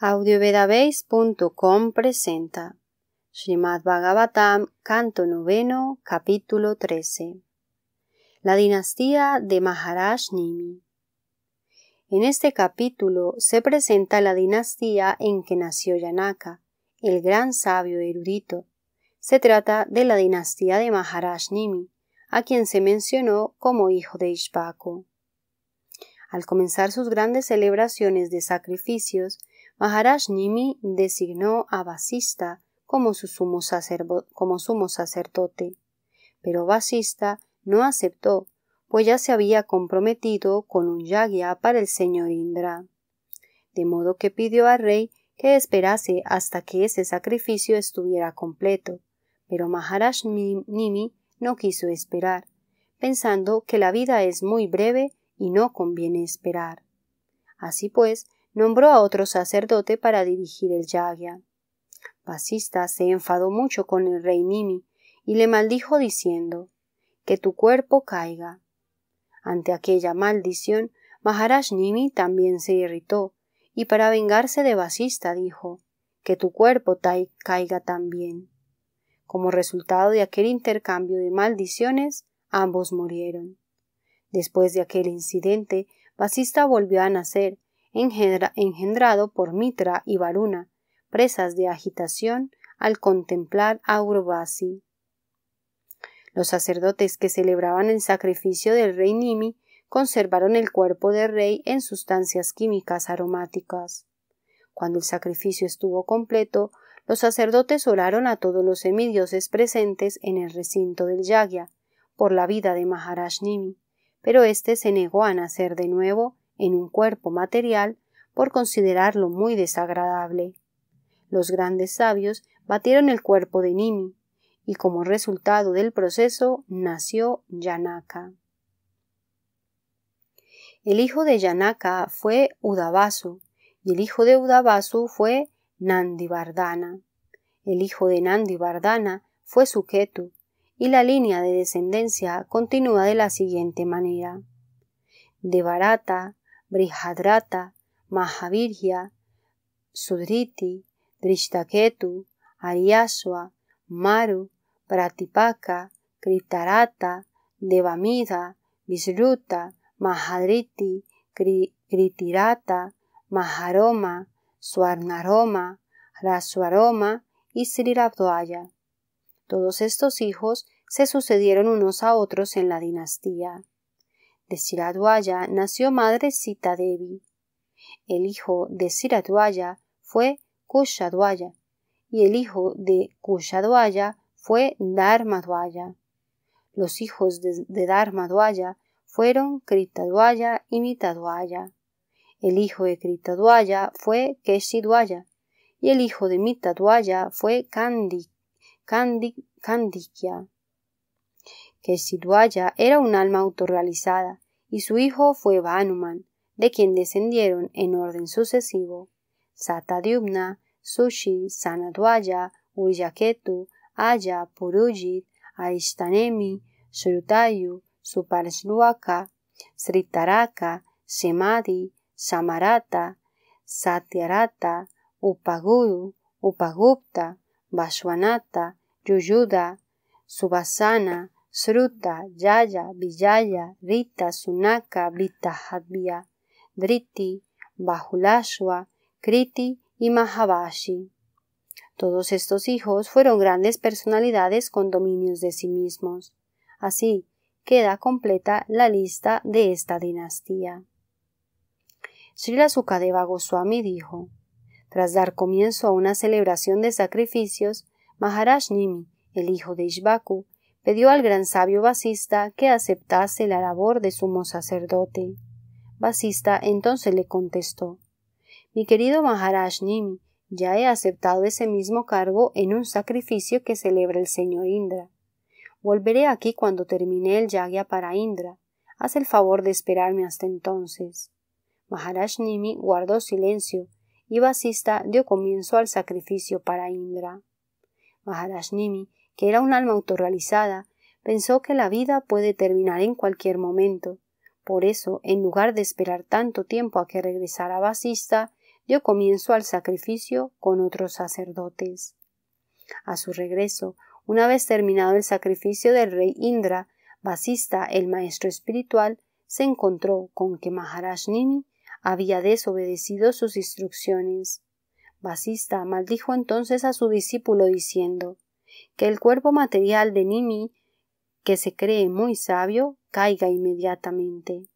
audiovedabase.com presenta Srimad Bhagavatam, canto noveno, capítulo trece La dinastía de Maharaj Nimi. En este capítulo se presenta la dinastía en que nació Yanaka, el gran sabio erudito. Se trata de la dinastía de Maharaj Nimi, a quien se mencionó como hijo de Ishbaku. Al comenzar sus grandes celebraciones de sacrificios, Maharaj Nimi designó a Basista como, su sumo, sacerdote, pero Basista no aceptó, pues ya se había comprometido con un yagya para el señor Indra. De modo que pidió al rey que esperase hasta que ese sacrificio estuviera completo, pero Maharaj Nimi no quiso esperar, pensando que la vida es muy breve y no conviene esperar. Así pues, nombró a otro sacerdote para dirigir el yagya. Basista se enfadó mucho con el rey Nimi y le maldijo diciendo Que tu cuerpo caiga. Ante aquella maldición, Maharaj Nimi también se irritó, y para vengarse de Basista dijo Que tu cuerpo caiga también. Como resultado de aquel intercambio de maldiciones, ambos murieron. Después de aquel incidente, Basista volvió a nacer, engendrado por Mitra y Varuna, presas de agitación al contemplar a Urvasi. Los sacerdotes que celebraban el sacrificio del rey Nimi conservaron el cuerpo del rey en sustancias químicas aromáticas. Cuando el sacrificio estuvo completo, los sacerdotes oraron a todos los semidioses presentes en el recinto del Yagya por la vida de Maharaj Nimi, pero éste se negó a nacer de nuevo en un cuerpo material por considerarlo muy desagradable. Los grandes sabios batieron el cuerpo de Nimi, y como resultado del proceso nació Yanaka. El hijo de Yanaka fue Udavasu y el hijo de Udavasu fue Nandibardana. El hijo de Nandibardana fue Suketu, y la línea de descendencia continúa de la siguiente manera. De Barata, Brihadrata, Mahavirya, Sudriti, Drishtaketu, Ariaswa, Maru, Pratipaka, Kritarata, Devamida, Visruta, Mahadriti, Kritirata, Maharoma, Suarnaroma, Rasuaroma y Srirabdoaya. Todos estos hijos se sucedieron unos a otros en la dinastía de Siraduaya nació madre Sita Devi. El hijo de Siratuaya fue Kushadwaya y el hijo de Kushadwaya fue Dharmadwaya. Los hijos de, Dharma fueron Kritadwaya y Mitaduaya. El hijo de Kritadwaya fue Keshidwaya y el hijo de Mitaduaya fue Kandikya que era un alma autorrealizada, y su hijo fue Banuman, de quien descendieron en orden sucesivo Satadyumna, Sushi, Sanadwaya, Uryaketu, Aya, Purujit, Aistanemi, Surutayu, Suparsluaka, Sritaraka, Semadi, Samarata, Satyarata, Upaguru, Upagupta, Vashwanata, Yuyuda, Subasana, Sruta, Yaya, Vijaya, Rita, Sunaka, Vitahatvya, Driti, Bahulashwa, Kriti y Mahabashi. Todos estos hijos fueron grandes personalidades con dominios de sí mismos. Así queda completa la lista de esta dinastía. Srila Sukadeva Goswami dijo: Tras dar comienzo a una celebración de sacrificios, Maharaj Nimi, el hijo de Ishbaku, Pidió al gran sabio Basista que aceptase la labor de sumo sacerdote. Basista entonces le contestó Mi querido Maharaj Nimi, ya he aceptado ese mismo cargo en un sacrificio que celebra el señor Indra. Volveré aquí cuando termine el yagya para Indra. Haz el favor de esperarme hasta entonces. Maharaj Nimi guardó silencio y Basista dio comienzo al sacrificio para Indra. Maharaj Nimi que era un alma autorrealizada, pensó que la vida puede terminar en cualquier momento. Por eso, en lugar de esperar tanto tiempo a que regresara Basista, dio comienzo al sacrificio con otros sacerdotes. A su regreso, una vez terminado el sacrificio del rey Indra, Basista, el maestro espiritual, se encontró con que Maharaj Nini había desobedecido sus instrucciones. Basista maldijo entonces a su discípulo diciendo que el cuerpo material de Nimi, que se cree muy sabio, caiga inmediatamente.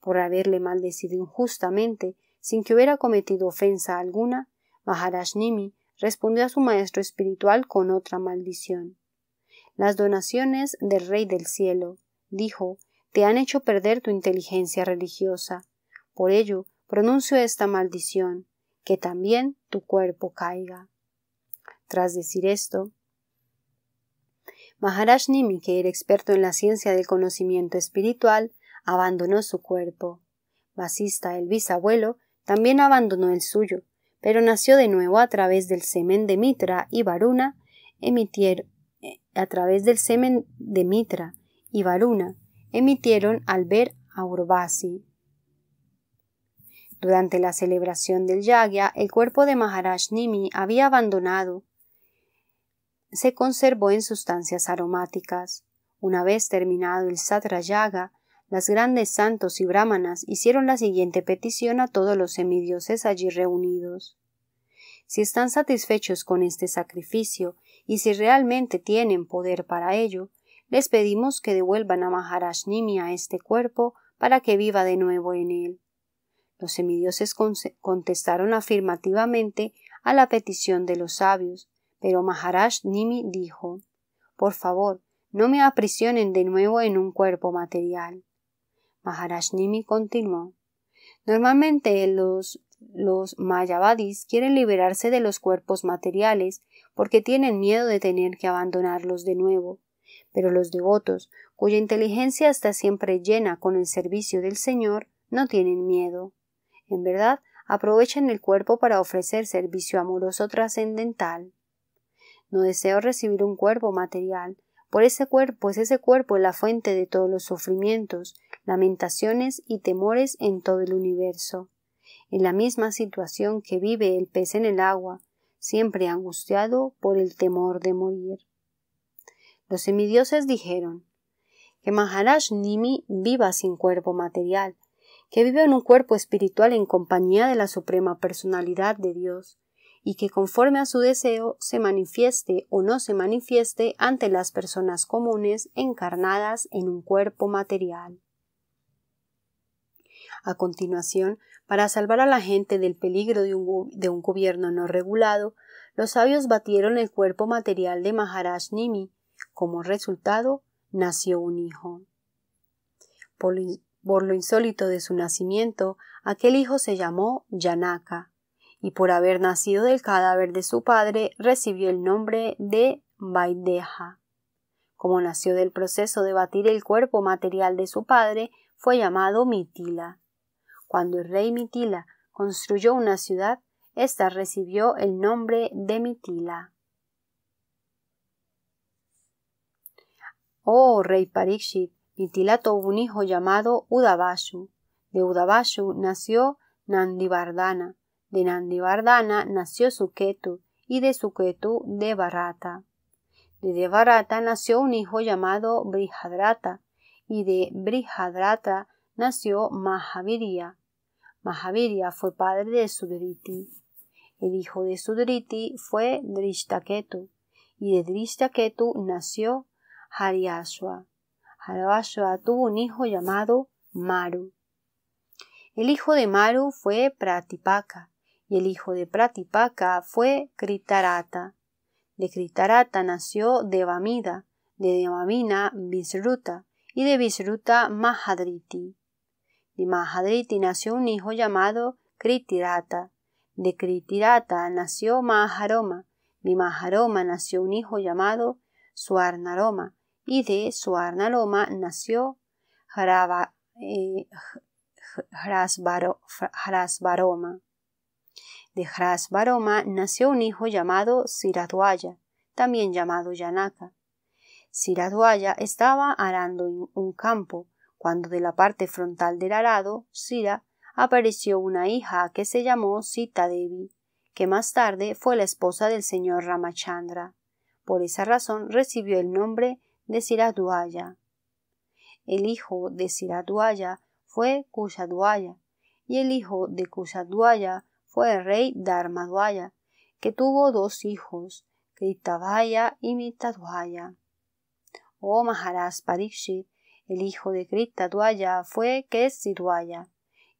Por haberle maldecido injustamente, sin que hubiera cometido ofensa alguna, Maharaj Nimi respondió a su maestro espiritual con otra maldición. Las donaciones del Rey del Cielo, dijo, te han hecho perder tu inteligencia religiosa. Por ello, pronuncio esta maldición, que también tu cuerpo caiga. Tras decir esto, Maharaj Nimi, que era experto en la ciencia del conocimiento espiritual, abandonó su cuerpo. Basista, el bisabuelo, también abandonó el suyo, pero nació de nuevo a través del semen de Mitra y Varuna, emitieron, eh, a través del semen de Mitra y Varuna, emitieron al ver a Urbasi. Durante la celebración del Yagya, el cuerpo de Maharaj Nimi había abandonado, se conservó en sustancias aromáticas. Una vez terminado el Satrayaga, las grandes santos y brahmanas hicieron la siguiente petición a todos los semidioses allí reunidos. Si están satisfechos con este sacrificio y si realmente tienen poder para ello, les pedimos que devuelvan a Maharaj Nimi a este cuerpo para que viva de nuevo en él. Los semidioses contestaron afirmativamente a la petición de los sabios, pero Maharaj Nimi dijo Por favor, no me aprisionen de nuevo en un cuerpo material. Maharaj Nimi continuó Normalmente los, los mayavadis quieren liberarse de los cuerpos materiales porque tienen miedo de tener que abandonarlos de nuevo. Pero los devotos, cuya inteligencia está siempre llena con el servicio del Señor, no tienen miedo. En verdad, aprovechan el cuerpo para ofrecer servicio amoroso trascendental. No deseo recibir un cuerpo material, por ese pues cuerpo es ese cuerpo la fuente de todos los sufrimientos, lamentaciones y temores en todo el universo. En la misma situación que vive el pez en el agua, siempre angustiado por el temor de morir. Los semidioses dijeron que Maharaj Nimi viva sin cuerpo material, que viva en un cuerpo espiritual en compañía de la Suprema Personalidad de Dios, y que conforme a su deseo se manifieste o no se manifieste ante las personas comunes encarnadas en un cuerpo material. A continuación, para salvar a la gente del peligro de un, gobierno no regulado, los sabios batieron el cuerpo material de Maharaj Nimi. Como resultado, nació un hijo. Por lo, por lo insólito de su nacimiento, aquel hijo se llamó Yanaka, y por haber nacido del cadáver de su padre recibió el nombre de Baideja. Como nació del proceso de batir el cuerpo material de su padre, fue llamado Mitila. Cuando el rey Mitila construyó una ciudad, ésta recibió el nombre de Mitila. Oh rey Parikshit, Mitila tuvo un hijo llamado Udabashu. De Udabashu nació Nandibardana. De Nandibardana nació Suketu y de Suketu Devarata. De Devarata nació un hijo llamado Brihadrata y de Brihadrata nació Mahavirya. Mahavirya fue padre de Sudriti. El hijo de Sudriti fue Drishtaketu y de Drishtaketu nació Hariashwa. Hariashwa tuvo un hijo llamado Maru. El hijo de Maru fue Pratipaka y el hijo de Pratipaka fue Kritarata. De Kritarata nació Devamida, de Devamina Visruta y de Visruta Mahadriti. De Mahadriti nació un hijo llamado Kritirata. De Kritirata nació Maharoma. De Maharoma nació un hijo llamado Suarnaroma. Y de Suarnaroma nació eh, Hrasvaroma. De Baroma nació un hijo llamado Siraduaya, también llamado Yanaka. Siraduaya estaba arando en un campo, cuando de la parte frontal del arado, Sira, apareció una hija que se llamó Sita Devi, que más tarde fue la esposa del señor Ramachandra. Por esa razón recibió el nombre de Siraduaya. El hijo de Siraduaya fue Kushadwaya, y el hijo de Kushadwaya fue el rey Dharmadwaya, que tuvo dos hijos, kritabaya y Mitadwaya. O oh Maharaj el hijo de kritaduaya fue Kesidwaya,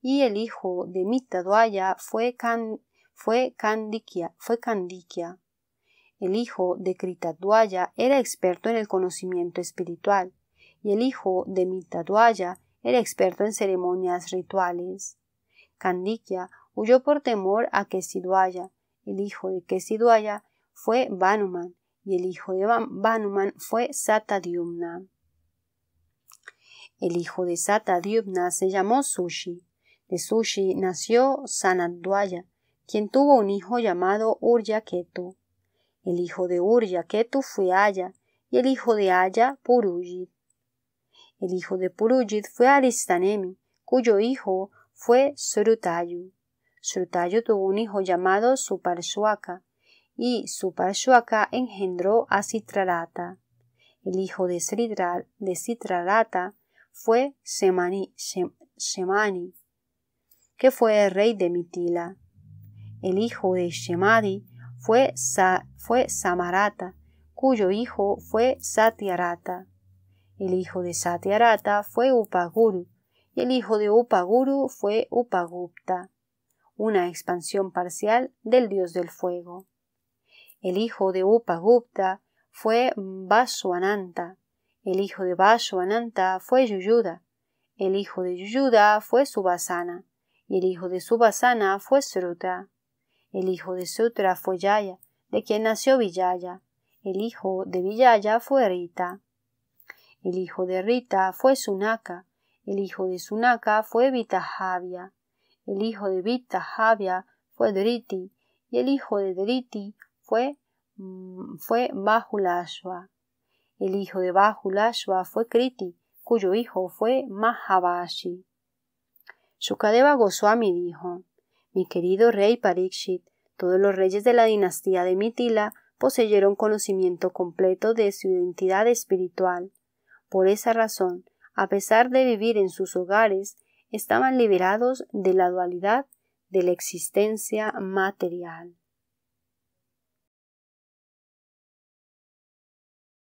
y el hijo de Mitadwaya fue, kan, fue, Kandikya, El hijo de kritaduaya era experto en el conocimiento espiritual, y el hijo de Mitadwaya era experto en ceremonias rituales. Kandikya Huyó por temor a Kesiduaya. El hijo de Kesiduaya fue Banuman y el hijo de Banuman fue Satadiumna. El hijo de Satadiumna se llamó Sushi. De Sushi nació Sanaduaya, quien tuvo un hijo llamado Uryaketu. El hijo de Uryaketu fue Aya, y el hijo de Aya, Purujit. El hijo de Purujit fue Aristanemi, cuyo hijo fue Surutayu. Srutayu tuvo un hijo llamado Suparshuaka y Suparshuaka engendró a Sitrarata. El hijo de, Sridral de Sitrarata fue Semani, Shemani, que fue el rey de Mitila. El hijo de Shemadi fue, fue Samarata, cuyo hijo fue Satyarata. El hijo de Satyarata fue Upaguru, y el hijo de Upaguru fue Upagupta una expansión parcial del dios del fuego. El hijo de Upagupta fue Vasuananta, el hijo de Vasuananta fue Yuyuda, el hijo de Yuyuda fue Subasana. y el hijo de Subasana fue Sruta. El hijo de Sutra fue Yaya, de quien nació Villaya. El hijo de Villaya fue Rita. El hijo de Rita fue Sunaka. El hijo de Sunaka fue Vitajaya. El hijo de Vita Javia fue Driti, y el hijo de Driti fue, mm, fue El hijo de Bajulashwa fue Kriti, cuyo hijo fue Mahabashi. Shukadeva Goswami dijo: Mi querido rey Parikshit, todos los reyes de la dinastía de Mitila poseyeron conocimiento completo de su identidad espiritual. Por esa razón, a pesar de vivir en sus hogares, estaban liberados de la dualidad de la existencia material.